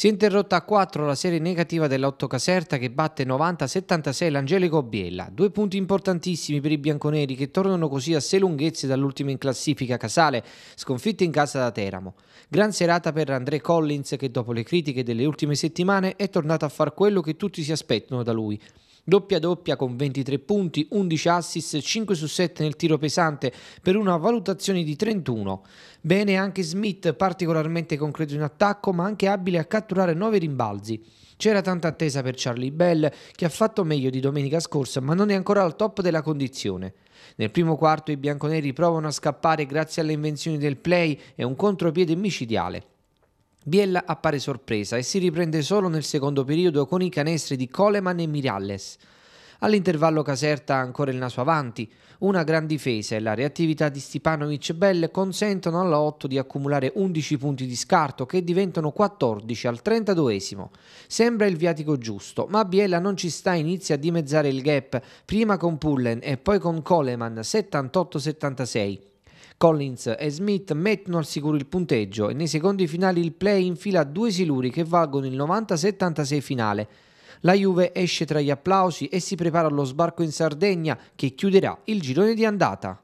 Si è interrotta a 4 la serie negativa dell'Otto Caserta che batte 90-76 l'Angelico Biella. Due punti importantissimi per i bianconeri che tornano così a sei lunghezze dall'ultima in classifica Casale, sconfitta in casa da Teramo. Gran serata per André Collins che dopo le critiche delle ultime settimane è tornato a far quello che tutti si aspettano da lui doppia doppia con 23 punti, 11 assist, 5 su 7 nel tiro pesante per una valutazione di 31. Bene anche Smith, particolarmente concreto in attacco ma anche abile a catturare 9 rimbalzi. C'era tanta attesa per Charlie Bell, che ha fatto meglio di domenica scorsa, ma non è ancora al top della condizione. Nel primo quarto i bianconeri provano a scappare grazie alle invenzioni del play e un contropiede micidiale. Biella appare sorpresa e si riprende solo nel secondo periodo con i canestri di Coleman e Miralles. All'intervallo Caserta ha ancora il naso avanti, una gran difesa e la reattività di Stipanovic e Bell consentono alla 8 di accumulare 11 punti di scarto che diventano 14 al 32esimo. Sembra il viatico giusto, ma Biella non ci sta e inizia a dimezzare il gap prima con Pullen e poi con Coleman 78-76. Collins e Smith mettono al sicuro il punteggio e nei secondi finali il play infila due siluri che valgono il 90-76 finale. La Juve esce tra gli applausi e si prepara allo sbarco in Sardegna che chiuderà il girone di andata.